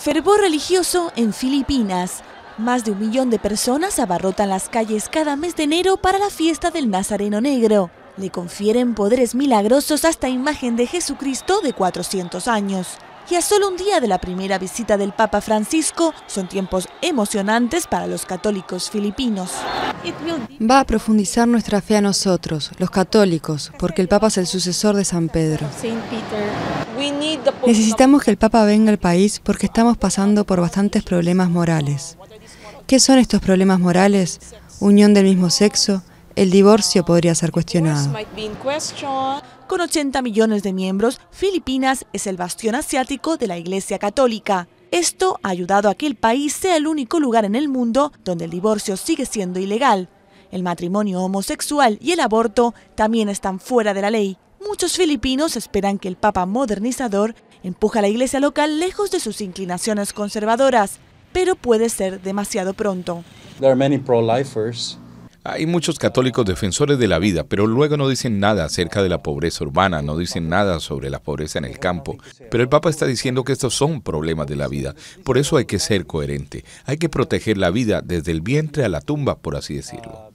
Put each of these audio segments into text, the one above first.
Fervor religioso en Filipinas. Más de un millón de personas abarrotan las calles cada mes de enero para la fiesta del Nazareno Negro. Le confieren poderes milagrosos hasta imagen de Jesucristo de 400 años y a solo un día de la primera visita del Papa Francisco, son tiempos emocionantes para los católicos filipinos. Va a profundizar nuestra fe a nosotros, los católicos, porque el Papa es el sucesor de San Pedro. Necesitamos que el Papa venga al país porque estamos pasando por bastantes problemas morales. ¿Qué son estos problemas morales? Unión del mismo sexo, el divorcio podría ser cuestionado. Con 80 millones de miembros, Filipinas es el bastión asiático de la Iglesia Católica. Esto ha ayudado a que el país sea el único lugar en el mundo donde el divorcio sigue siendo ilegal. El matrimonio homosexual y el aborto también están fuera de la ley. Muchos filipinos esperan que el Papa modernizador empuje a la iglesia local lejos de sus inclinaciones conservadoras, pero puede ser demasiado pronto. pro-lifers hay muchos católicos defensores de la vida, pero luego no dicen nada acerca de la pobreza urbana, no dicen nada sobre la pobreza en el campo. Pero el Papa está diciendo que estos son problemas de la vida. Por eso hay que ser coherente. Hay que proteger la vida desde el vientre a la tumba, por así decirlo.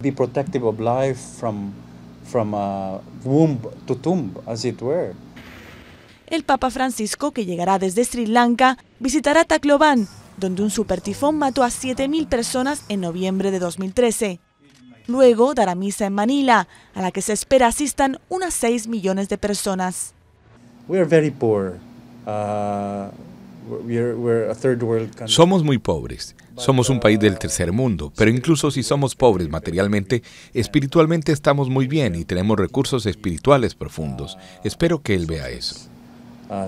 El Papa Francisco, que llegará desde Sri Lanka, visitará Tacloban, donde un supertifón mató a 7.000 personas en noviembre de 2013. Luego dará misa en Manila, a la que se espera asistan unas 6 millones de personas. Uh, somos muy pobres. Somos un país del uh, tercer mundo, pero incluso si somos pobres materialmente, espiritualmente estamos muy bien y tenemos recursos espirituales profundos. Espero que él vea eso. Uh,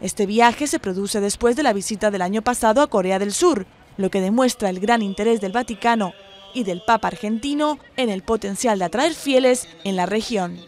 este viaje se produce después de la visita del año pasado a Corea del Sur, lo que demuestra el gran interés del Vaticano y del Papa argentino en el potencial de atraer fieles en la región.